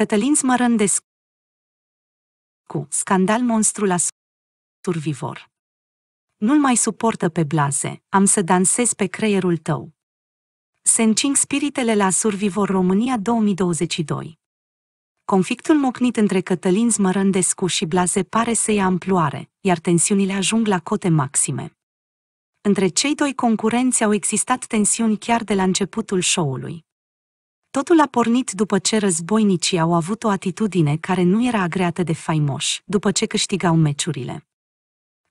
Cătălin Smărândescu cu scandal monstru la survivor. Nu-l mai suportă pe blaze, am să dansez pe creierul tău. Se încing spiritele la Survivor România 2022. Conflictul mocnit între Cătălin Smărândescu și Blaze pare să ia amploare, iar tensiunile ajung la cote maxime. Între cei doi concurenți au existat tensiuni chiar de la începutul show-ului. Totul a pornit după ce războinicii au avut o atitudine care nu era agreată de faimoși, după ce câștigau meciurile.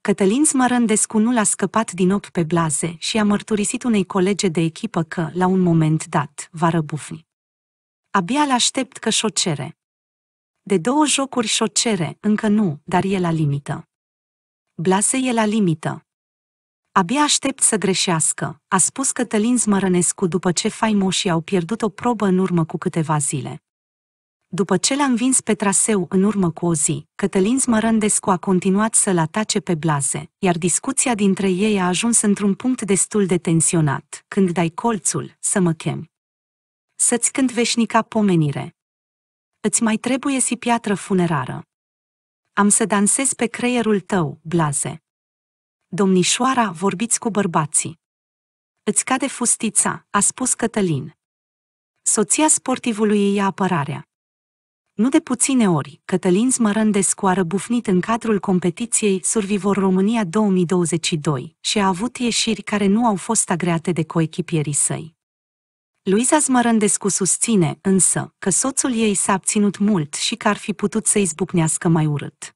Cătălin Smărândescu nu l-a scăpat din ochi pe blaze și a mărturisit unei colege de echipă că, la un moment dat, va răbufni. Abia l aștept că șocere. De două jocuri șocere, încă nu, dar e la limită. Blase e la limită. Abia aștept să greșească, a spus Cătălin Zmărănescu după ce faimoșii au pierdut o probă în urmă cu câteva zile. După ce l-a învins pe traseu în urmă cu o zi, Cătălin Zmărănescu a continuat să-l atace pe blaze, iar discuția dintre ei a ajuns într-un punct destul de tensionat, când dai colțul, să mă chem. Să-ți cânt veșnica pomenire. Îți mai trebuie și piatră funerară. Am să dansez pe creierul tău, blaze. Domnișoara, vorbiți cu bărbații. Îți cade fustița, a spus Cătălin. Soția sportivului ia apărarea. Nu de puține ori, Cătălin Smărândescu a răbufnit în cadrul competiției Survivor România 2022 și a avut ieșiri care nu au fost agreate de coechipierii săi. Luiza Zmărândescu susține, însă, că soțul ei s-a abținut mult și că ar fi putut să izbucnească mai urât.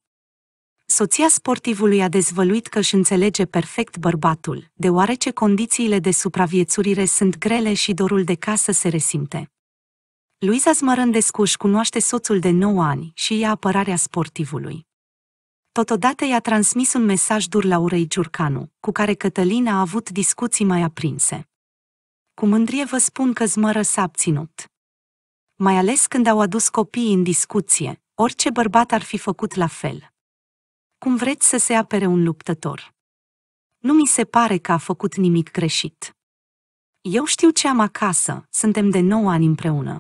Soția sportivului a dezvăluit că își înțelege perfect bărbatul, deoarece condițiile de supraviețuire sunt grele și dorul de casă se resimte. Luiza Zmărândescu își cunoaște soțul de 9 ani și ia apărarea sportivului. Totodată i-a transmis un mesaj dur la urei Giurcanu, cu care Cătălin a avut discuții mai aprinse. Cu mândrie vă spun că zmără s-a abținut. Mai ales când au adus copiii în discuție, orice bărbat ar fi făcut la fel cum vreți să se apere un luptător. Nu mi se pare că a făcut nimic greșit. Eu știu ce am acasă, suntem de 9 ani împreună.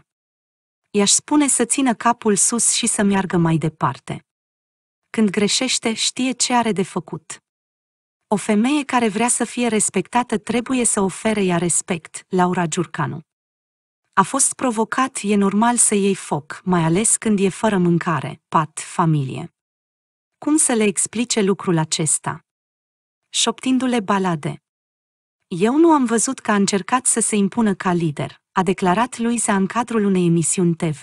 I-aș spune să țină capul sus și să meargă mai departe. Când greșește, știe ce are de făcut. O femeie care vrea să fie respectată trebuie să ofere ea respect, Laura Giurcanu. A fost provocat, e normal să iei foc, mai ales când e fără mâncare, pat, familie cum să le explice lucrul acesta. Șoptindu-le balade. Eu nu am văzut că a încercat să se impună ca lider, a declarat Luisa în cadrul unei emisiuni TV.